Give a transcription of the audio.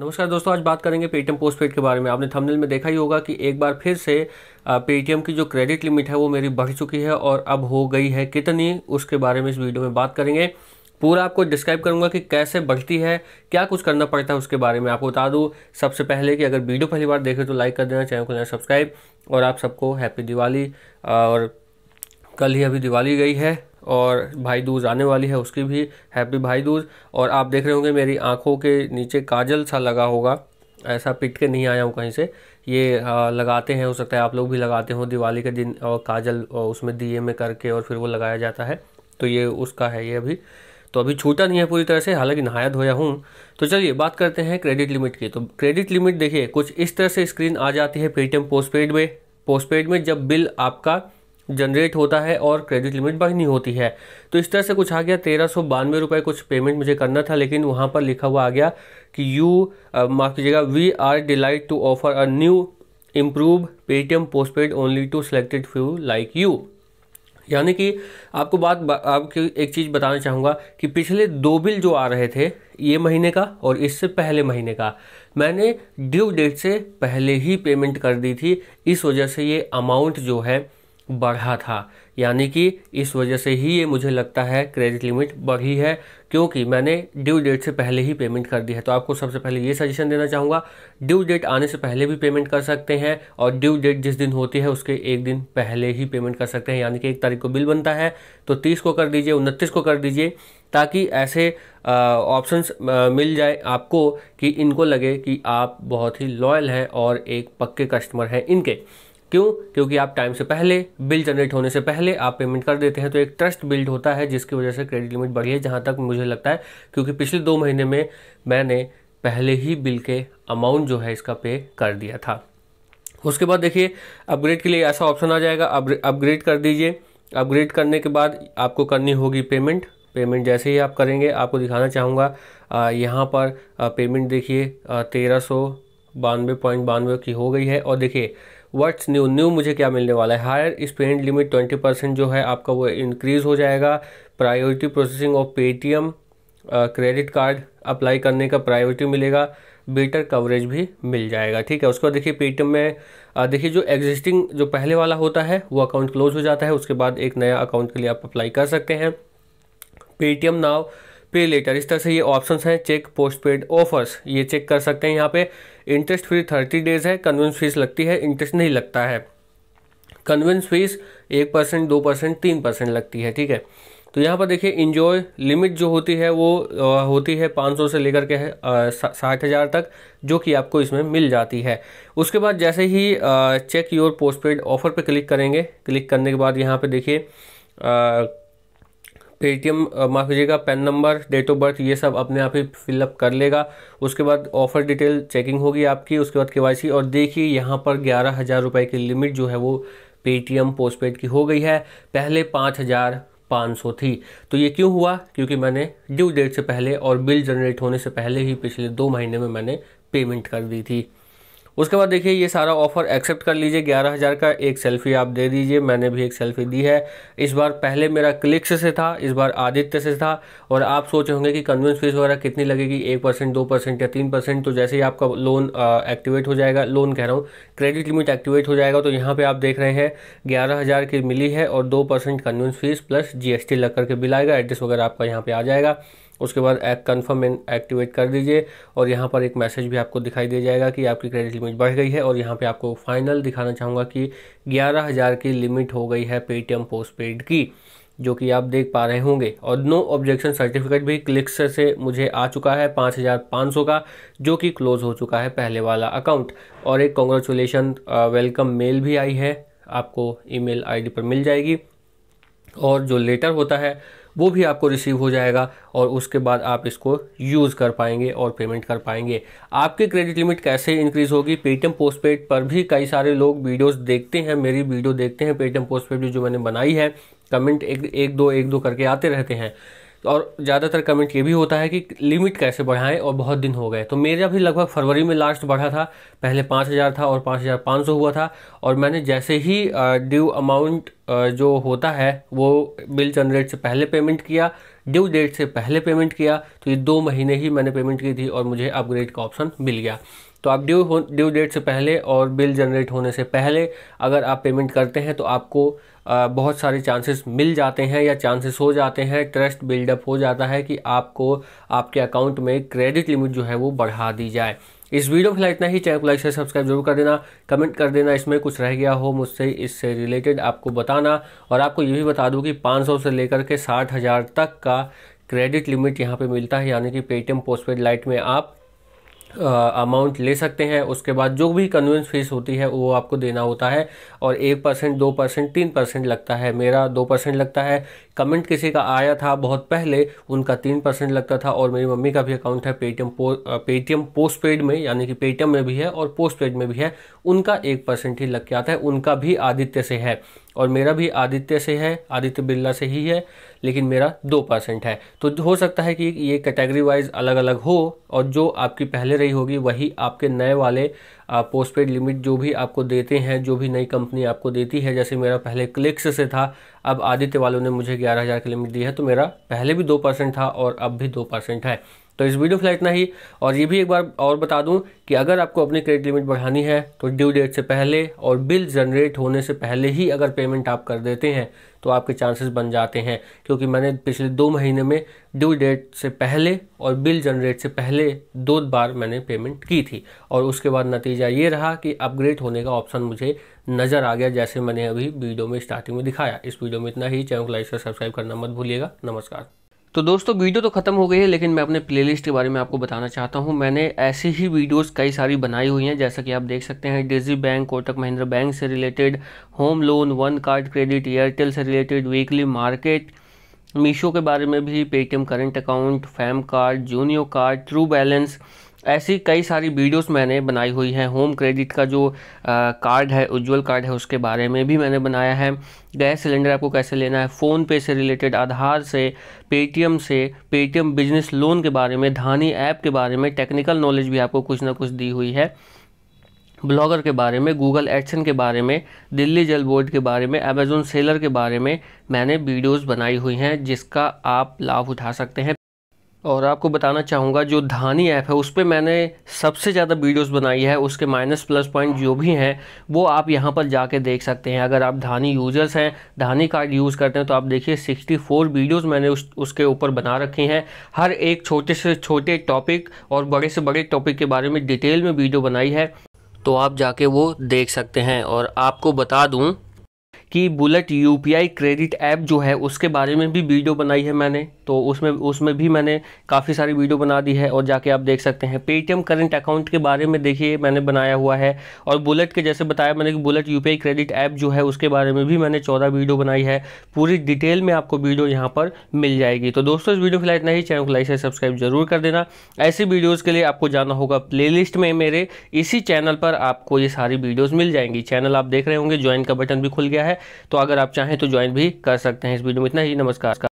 नमस्कार दोस्तों आज बात करेंगे पेटीएम पोस्ट पेड के बारे में आपने थंबनेल में देखा ही होगा कि एक बार फिर से पेटीएम की जो क्रेडिट लिमिट है वो मेरी बढ़ चुकी है और अब हो गई है कितनी उसके बारे में इस वीडियो में बात करेंगे पूरा आपको डिस्क्राइब करूंगा कि कैसे बढ़ती है क्या कुछ करना पड़ता है उसके बारे में आपको बता दूँ सबसे पहले कि अगर वीडियो पहली बार देखें तो लाइक कर देना चैनल को देना सब्सक्राइब और आप सबको हैप्पी दिवाली और कल ही अभी दिवाली गई है और भाई दूज आने वाली है उसकी भी हैप्पी भाई दूज और आप देख रहे होंगे मेरी आँखों के नीचे काजल सा लगा होगा ऐसा पिट के नहीं आया हूँ कहीं से ये लगाते हैं हो सकता है आप लोग भी लगाते हो दिवाली के दिन और काजल और उसमें दिए में करके और फिर वो लगाया जाता है तो ये उसका है ये अभी तो अभी छूटा नहीं है पूरी तरह से हालांकि नहाया धोया हूँ तो चलिए बात करते हैं क्रेडिट लिमिट की तो क्रेडिट लिमिट देखिए कुछ इस तरह से स्क्रीन आ जाती है पेटीएम पोस्ट पेड में पोस्ट पेड में जब बिल आपका जनरेट होता है और क्रेडिट लिमिट बढ़नी होती है तो इस तरह से कुछ आ गया तेरह सौ बानवे रुपये कुछ पेमेंट मुझे करना था लेकिन वहाँ पर लिखा हुआ आ गया कि यू माफ़ कीजिएगा we are delight to offer a new improve Paytm post paid only to selected few like you यानी कि आपको बात आपकी एक चीज़ बताना चाहूँगा कि पिछले दो बिल जो आ रहे थे ये महीने का और इससे पहले महीने का मैंने ड्यू डेट से पहले ही पेमेंट कर दी थी इस वजह से ये अमाउंट जो है बढ़ा था यानी कि इस वजह से ही ये मुझे लगता है क्रेडिट लिमिट बढ़ी है क्योंकि मैंने ड्यू डेट से पहले ही पेमेंट कर दी है तो आपको सबसे पहले ये सजेशन देना चाहूँगा ड्यू डेट आने से पहले भी पेमेंट कर सकते हैं और ड्यू डेट जिस दिन होती है उसके एक दिन पहले ही पेमेंट कर सकते हैं यानी कि एक तारीख को बिल बनता है तो तीस को कर दीजिए उनतीस को कर दीजिए ताकि ऐसे ऑप्शंस मिल जाए आपको कि इनको लगे कि आप बहुत ही लॉयल हैं और एक पक्के कस्टमर हैं इनके क्यों क्योंकि आप टाइम से पहले बिल जनरेट होने से पहले आप पेमेंट कर देते हैं तो एक ट्रस्ट बिल्ड होता है जिसकी वजह से क्रेडिट लिमिट बढ़ी है जहाँ तक मुझे लगता है क्योंकि पिछले दो महीने में मैंने पहले ही बिल के अमाउंट जो है इसका पे कर दिया था उसके बाद देखिए अपग्रेड के लिए ऐसा ऑप्शन आ जाएगा अपग्रेड कर दीजिए अपग्रेड करने के बाद आपको करनी होगी पेमेंट पेमेंट जैसे ही आप करेंगे आपको दिखाना चाहूँगा यहाँ पर पेमेंट देखिए तेरह सौ बानवे पॉइंट बानवे की हो गई है और देखिए व्हाट्स न्यू न्यू मुझे क्या मिलने वाला है higher spend limit twenty percent जो है आपका वो इंक्रीज़ हो जाएगा priority processing of Paytm credit card apply करने का प्रायोरिटी मिलेगा बेटर कवरेज भी मिल जाएगा ठीक है उसके बाद देखिए पेटीएम में uh, देखिए जो एग्जिस्टिंग जो पहले वाला होता है वो अकाउंट क्लोज हो जाता है उसके बाद एक नया अकाउंट के लिए आप अप्लाई कर सकते हैं पेटीएम नाव पे लेटर इस तरह से ये ऑप्शंस हैं चेक पोस्ट पेड ऑफर्स ये चेक कर सकते हैं यहाँ पे इंटरेस्ट फ्री थर्टी डेज़ है कन्वेंस फीस लगती है इंटरेस्ट नहीं लगता है कन्वेंस फीस एक परसेंट दो परसेंट तीन परसेंट लगती है ठीक है तो यहाँ पर देखिए इंजॉय लिमिट जो होती है वो होती है 500 से लेकर के साठ हज़ार तक जो कि आपको इसमें मिल जाती है उसके बाद जैसे ही चेक योर पोस्टपेड ऑफर पर क्लिक करेंगे क्लिक करने के बाद यहाँ पर देखिए पेटीएम माफ कीजिएगा PAN number date of birth ये सब अपने आप ही फिलअप कर लेगा उसके बाद ऑफर डिटेल चेकिंग होगी आपकी उसके बाद के और देखिए यहाँ पर ग्यारह हज़ार रुपये की लिमिट जो है वो पेटीएम पोस्टपेड की हो गई है पहले पाँच हज़ार पाँच सौ थी तो ये क्यों हुआ क्योंकि मैंने ड्यू डेट से पहले और बिल जनरेट होने से पहले ही पिछले दो महीने में मैंने पेमेंट कर दी थी उसके बाद देखिए ये सारा ऑफर एक्सेप्ट कर लीजिए ग्यारह हज़ार का एक सेल्फ़ी आप दे दीजिए मैंने भी एक सेल्फ़ी दी है इस बार पहले मेरा क्लिक्स से था इस बार आदित्य से था और आप सोचे होंगे कि कन्वेंस फीस वगैरह कितनी लगेगी एक परसेंट दो परसेंट या तीन परसेंट तो जैसे ही आपका लोन एक्टिवेट हो जाएगा लोन कह रहा हूँ क्रेडिट लिमिट एक्टिवेट हो जाएगा तो यहाँ पर आप देख रहे हैं ग्यारह हज़ार की मिली है और दो percent convenience fee plus G S T लग करके बिल आएगा एड्रेस वगैरह आपका यहाँ पर आ जाएगा उसके बाद एक कन्फर्म इन एक्टिवेट कर दीजिए और यहाँ पर एक मैसेज भी आपको दिखाई दे जाएगा कि आपकी क्रेडिट लिमिट बढ़ गई है और यहाँ पर आपको फाइनल दिखाना चाहूँगा कि ग्यारह हज़ार की लिमिट हो गई है पेटीएम पोस्ट पेड की जो कि आप देख पा रहे होंगे और नो ऑब्जेक्शन सर्टिफिकेट भी क्लिक्स से मुझे आ चुका है पाँच हज़ार पाँच सौ का जो कि क्लोज़ हो चुका है पहले वाला अकाउंट और एक कॉन्ग्रेचुलेसन वेलकम मेल भी आई है आपको ईमेल आईडी पर मिल जाएगी और जो लेटर होता है वो भी आपको रिसीव हो जाएगा और उसके बाद आप इसको यूज़ कर पाएंगे और पेमेंट कर पाएंगे आपकी क्रेडिट लिमिट कैसे इंक्रीज़ होगी पेटीएम पोस्टपेड पर भी कई सारे लोग वीडियोस देखते हैं मेरी वीडियो देखते हैं पेटीएम पोस्टपेड जो मैंने बनाई है कमेंट एक एक दो एक दो करके आते रहते हैं और ज़्यादातर कमेंट ये भी होता है कि लिमिट कैसे बढ़ाएं और बहुत दिन हो गए तो मेरा भी लगभग फरवरी में लास्ट बढ़ा था पहले पाँच हज़ार था और पाँच हज़ार पाँच सौ हुआ था और मैंने जैसे ही ड्यू अमाउंट जो होता है वो बिल जनरेट से पहले पेमेंट किया ड्यू डेट से पहले पेमेंट किया तो ये दो महीने ही मैंने पेमेंट की थी और मुझे अपग्रेड का ऑप्शन मिल गया तो आप ड्यू ड्यू डेट से पहले और बिल जनरेट होने से पहले अगर आप पेमेंट करते हैं तो आपको बहुत सारे चांसेस मिल जाते हैं या चांसेस हो जाते हैं ट्रस्ट बिल्डअप हो जाता है कि आपको आपके अकाउंट में क्रेडिट लिमिट जो है वो बढ़ा दी जाए इस वीडियो फिलहाल इतना ही चैनल को लाइक से सब्सक्राइब जरूर कर देना कमेंट कर देना इसमें कुछ रह गया हो मुझसे इससे रिलेटेड आपको बताना और आपको ये भी बता दूँ कि पाँच से लेकर के साठ हज़ार तक का क्रेडिट लिमिट यहाँ पे मिलता है यानी कि पेटीएम पोस्टपेड लाइट में आप अमाउंट ले सकते हैं उसके बाद जो भी कन्वेंस फीस होती है वो आपको देना होता है और एक परसेंट दो परसेंट तीन परसेंट लगता है मेरा दो परसेंट लगता है कमेंट किसी का आया था बहुत पहले उनका तीन परसेंट लगता था और मेरी मम्मी का भी अकाउंट है पेटीएम पो, पेटीएम पोस्ट पेड में यानी कि पेटीएम में भी है और पोस्ट पेड में भी है उनका एक परसेंट ही लग के आता है उनका भी आदित्य से है और मेरा भी आदित्य से है आदित्य बिरला से ही है लेकिन मेरा दो परसेंट है तो हो सकता है कि ये कैटेगरी वाइज अलग अलग हो और जो आपकी पहले रही होगी वही आपके नए वाले पोस्ट पेड लिमिट जो भी आपको देते हैं जो भी नई कंपनी आपको देती है जैसे मेरा पहले क्लिक्स से था अब आदित्य वालों ने मुझे ग्यारह हज़ार की लिमिट दी है तो मेरा पहले भी दो परसेंट था और अब भी दो परसेंट है तो इस वीडियो फिलहाल इतना ही और ये भी एक बार और बता दूं कि अगर आपको अपनी क्रेडिट लिमिट बढ़ानी है तो ड्यू डेट से पहले और बिल जनरेट होने से पहले ही अगर पेमेंट आप कर देते हैं तो आपके चांसेस बन जाते हैं क्योंकि मैंने पिछले दो महीने में ड्यू डेट से पहले और बिल जनरेट से पहले दो बार मैंने पेमेंट की थी और उसके बाद नतीजा ये रहा कि अपग्रेड होने का ऑप्शन मुझे नज़र आ गया जैसे मैंने अभी वीडियो में स्टार्टिंग में दिखाया इस वीडियो में इतना ही चैनल को लाइक और सब्सक्राइब करना मत भूलिएगा नमस्कार तो दोस्तों वीडियो तो ख़त्म हो गई है लेकिन मैं अपने प्लेलिस्ट के बारे में आपको बताना चाहता हूँ मैंने ऐसी ही वीडियोस कई सारी बनाई हुई हैं जैसा कि आप देख सकते हैं digi bank Kotak Mahindra bank से related home loan one card credit Airtel से रिलेटेड वीकली मार्केट मीशो के बारे में भी Paytm current account fam card Junio card true balance ऐसी कई सारी वीडियोस मैंने बनाई हुई हैं होम क्रेडिट का जो आ, कार्ड है उज्जवल कार्ड है उसके बारे में भी मैंने बनाया है गैस सिलेंडर आपको कैसे लेना है फ़ोन पे से रिलेटेड आधार से पेटीएम से पेटीएम बिजनेस लोन के बारे में धानी ऐप के बारे में टेक्निकल नॉलेज भी आपको कुछ ना कुछ दी हुई है ब्लॉगर के बारे में गूगल एक्शन के बारे में दिल्ली जल बोर्ड के बारे में अमेजोन सेलर के बारे में मैंने वीडियोज़ बनाई हुई हैं जिसका आप लाभ उठा सकते हैं और आपको बताना चाहूँगा जो धानी ऐप है उस पर मैंने सबसे ज़्यादा वीडियोस बनाई है उसके माइनस प्लस पॉइंट जो भी हैं वो आप यहाँ पर जाके देख सकते हैं अगर आप धानी यूज़र्स हैं धानी कार्ड यूज़ करते हैं तो आप देखिए 64 वीडियोस मैंने उस उसके ऊपर बना रखी हैं हर एक छोटे से छोटे टॉपिक और बड़े से बड़े टॉपिक के बारे में डिटेल में वीडियो बनाई है तो आप जाके वो देख सकते हैं और आपको बता दूँ कि बुलेट यू क्रेडिट ऐप जो है उसके बारे में भी वीडियो बनाई है मैंने तो उसमें उसमें भी मैंने काफ़ी सारी वीडियो बना दी है और जाके आप देख सकते हैं पेटीएम करेंट अकाउंट के बारे में देखिए मैंने बनाया हुआ है और बुलेट के जैसे बताया मैंने कि बुलेट यू क्रेडिट ऐप जो है उसके बारे में भी मैंने चौदह वीडियो बनाई है पूरी डिटेल में आपको वीडियो यहाँ पर मिल जाएगी तो दोस्तों इस वीडियो फिलहाल इतना ही चैनल को लाइक से सब्सक्राइब जरूर कर देना ऐसी वीडियोज़ के लिए आपको जाना होगा प्लेलिस्ट में मेरे इसी चैनल पर आपको ये सारी वीडियोज़ मिल जाएंगी चैनल आप देख रहे होंगे ज्वाइन का बटन भी खुल गया है तो अगर आप चाहें तो ज्वाइन भी कर सकते हैं इस वीडियो में इतना ही नमस्कार